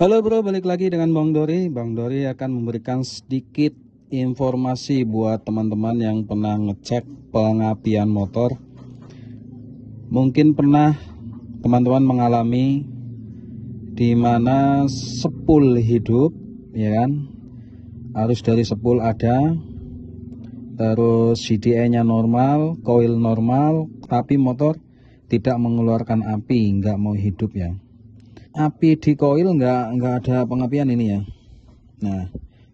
Halo bro, balik lagi dengan Bang Dori. Bang Dori akan memberikan sedikit informasi buat teman-teman yang pernah ngecek pengapian motor. Mungkin pernah teman-teman mengalami di mana sepul hidup, ya kan? Arus dari sepul ada, terus CDE-nya normal, coil normal, tapi motor tidak mengeluarkan api, nggak mau hidup ya api di koil nggak nggak ada pengapian ini ya nah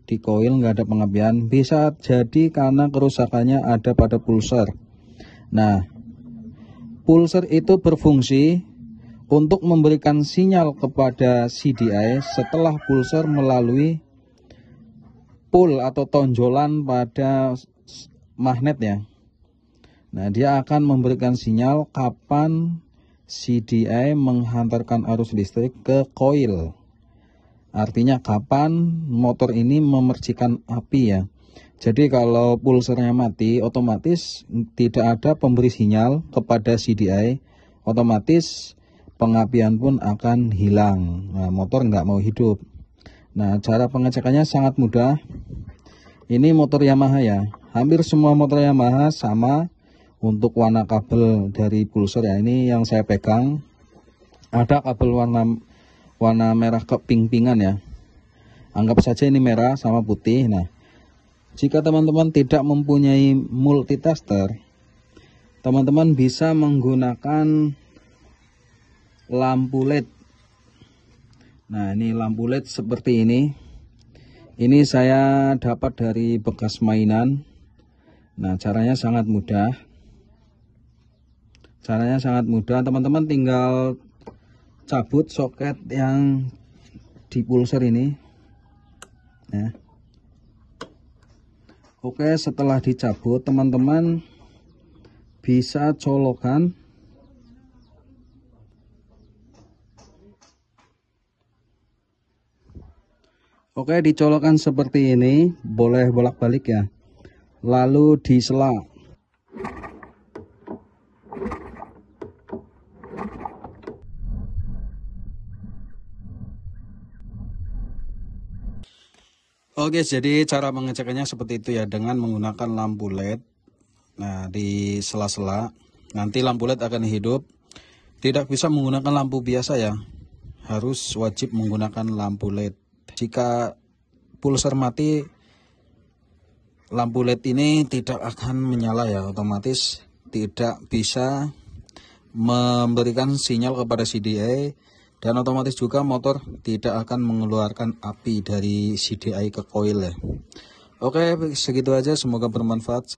di koil nggak ada pengapian bisa jadi karena kerusakannya ada pada pulser. nah pulser itu berfungsi untuk memberikan sinyal kepada CDI setelah pulser melalui pull atau tonjolan pada magnet ya nah dia akan memberikan sinyal kapan CDI menghantarkan arus listrik ke koil. Artinya kapan motor ini memercikan api ya. Jadi kalau pulsernya mati, otomatis tidak ada pemberi sinyal kepada CDI. Otomatis pengapian pun akan hilang. Nah, motor nggak mau hidup. Nah, cara pengecekannya sangat mudah. Ini motor Yamaha ya. Hampir semua motor Yamaha sama untuk warna kabel dari pulser ya ini yang saya pegang ada kabel warna warna merah keping-pingan ya anggap saja ini merah sama putih nah jika teman-teman tidak mempunyai multitester, teman-teman bisa menggunakan lampu led nah ini lampu led seperti ini ini saya dapat dari bekas mainan nah caranya sangat mudah caranya sangat mudah teman-teman tinggal cabut soket yang di pulser ini ya. oke setelah dicabut teman-teman bisa colokan oke dicolokan seperti ini boleh bolak-balik ya lalu disela Oke, jadi cara mengeceknya seperti itu ya dengan menggunakan lampu LED. Nah, di sela-sela nanti lampu LED akan hidup. Tidak bisa menggunakan lampu biasa ya. Harus wajib menggunakan lampu LED. Jika pulser mati lampu LED ini tidak akan menyala ya, otomatis tidak bisa memberikan sinyal kepada CDA dan otomatis juga motor tidak akan mengeluarkan api dari CDI ke coil ya. Oke, segitu aja. Semoga bermanfaat.